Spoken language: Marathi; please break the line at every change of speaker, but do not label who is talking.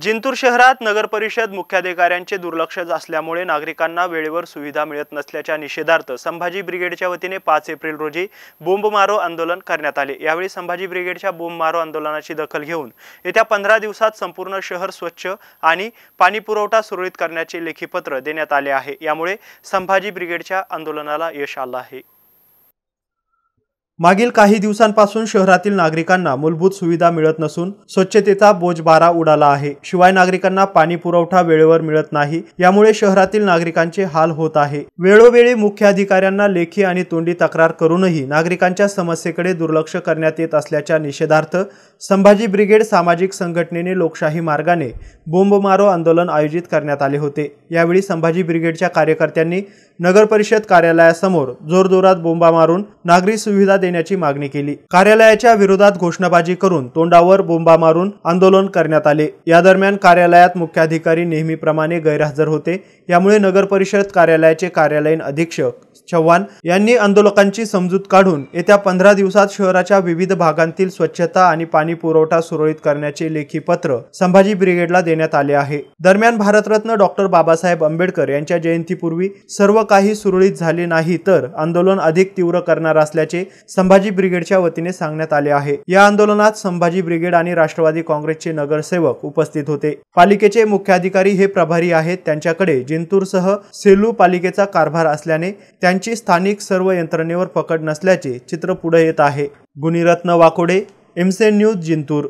जिंतूर शहरात नगरपरिषद मुख्याधिकाऱ्यांचे दुर्लक्ष असल्यामुळे नागरिकांना वेळेवर सुविधा मिळत नसल्याच्या निषेधार्थ संभाजी ब्रिगेडच्या वतीने पाच एप्रिल रोजी बोंब मारो आंदोलन करण्यात आले यावेळी संभाजी ब्रिगेडच्या बोंब मारो आंदोलनाची दखल घेऊन येत्या पंधरा दिवसात संपूर्ण शहर स्वच्छ आणि पाणीपुरवठा सुरळीत करण्याचे लेखीपत्र देण्यात आले आहे यामुळे संभाजी ब्रिगेडच्या आंदोलनाला यश आलं आहे मागील काही दिवसांपासून शहरातील नागरिकांना मूलभूत सुविधा मिळत नसून स्वच्छतेचा बोजबारा उडाला आहे शिवाय नागरिकांना पाणी पुरवठा वेळेवर मिळत नाही यामुळे शहरातील नागरिकांचे हाल होत आहे वेळोवेळी अधिकाऱ्यांना लेखी आणि तोंडी तक्रार करूनही नागरिकांच्या समस्येकडे दुर्लक्ष करण्यात येत असल्याच्या निषेधार्थ संभाजी ब्रिगेड सामाजिक संघटनेने लोकशाही मार्गाने बोंबमारो आंदोलन आयोजित करण्यात आले होते यावेळी संभाजी ब्रिगेडच्या कार्यकर्त्यांनी नगरपरिषद कार्यालयासमोर जोरजोरात बोंबा मारून नागरी सुविधा देण्याची मागणी केली कार्यालयाच्या विरोधात घोषणाबाजी करून तोंडावर बोंबा मारून आंदोलन करण्यात आले या दरम्यान कार्यालयात मुख्याधिकारी नेहमीप्रमाणे गैरहजर होते यामुळे नगर परिषद कार्यालयाचे कार्यालयीन अधीक्षक चव्हाण यांनी आंदोलकांची समजूत काढून येत्या पंधरा दिवसात शहराच्या विविध भागांतील स्वच्छता आणि पाणी पुरवठा सुरळीत करण्याचे लेखी पत्र संभाजी ब्रिगेडला देण्यात आले आहे दरम्यान भारतरत्न डॉक्टर बाबासाहेब आंबेडकर यांच्या जयंतीपूर्वी सर्व काही सुरळीत झाले नाही तर आंदोलन अधिक तीव्र करणार असल्याचे संभाजी ब्रिगेडच्या वतीने सांगण्यात आले आहे या आंदोलनात संभाजी ब्रिगेड आणि राष्ट्रवादी काँग्रेसचे नगरसेवक उपस्थित होते पालिकेचे मुख्याधिकारी हे प्रभारी आहेत त्यांच्याकडे जिंतूरसह सेलू पालिकेचा कारभार असल्याने त्यांची स्थानिक सर्व यंत्रणेवर पकड नसल्याचे चित्र पुढे येत आहे गुनिरत्न वाकोडे एमसे न्यूज जिंतूर